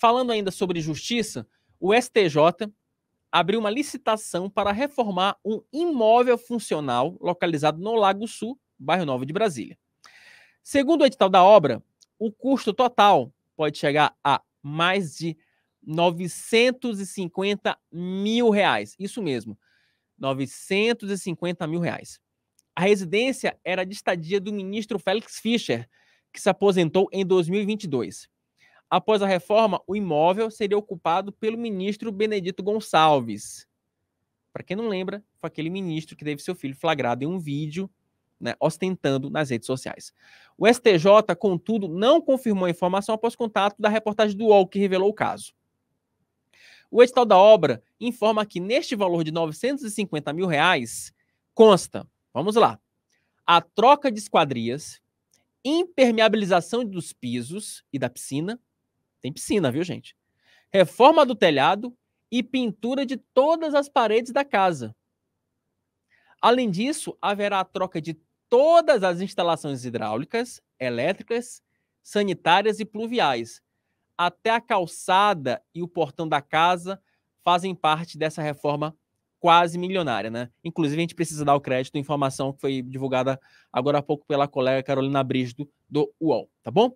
Falando ainda sobre justiça, o STJ abriu uma licitação para reformar um imóvel funcional localizado no Lago Sul, bairro Novo de Brasília. Segundo o edital da obra, o custo total pode chegar a mais de 950 mil reais. Isso mesmo, 950 mil reais. A residência era de estadia do ministro Félix Fischer, que se aposentou em 2022. Após a reforma, o imóvel seria ocupado pelo ministro Benedito Gonçalves. Para quem não lembra, foi aquele ministro que teve seu filho flagrado em um vídeo, né, ostentando nas redes sociais. O STJ, contudo, não confirmou a informação após contato da reportagem do UOL que revelou o caso. O edital da obra informa que neste valor de 950 mil reais consta, vamos lá, a troca de esquadrias, impermeabilização dos pisos e da piscina, tem piscina, viu, gente? Reforma do telhado e pintura de todas as paredes da casa. Além disso, haverá a troca de todas as instalações hidráulicas, elétricas, sanitárias e pluviais. Até a calçada e o portão da casa fazem parte dessa reforma quase milionária, né? Inclusive, a gente precisa dar o crédito à informação que foi divulgada agora há pouco pela colega Carolina Brígido, do UOL, tá bom?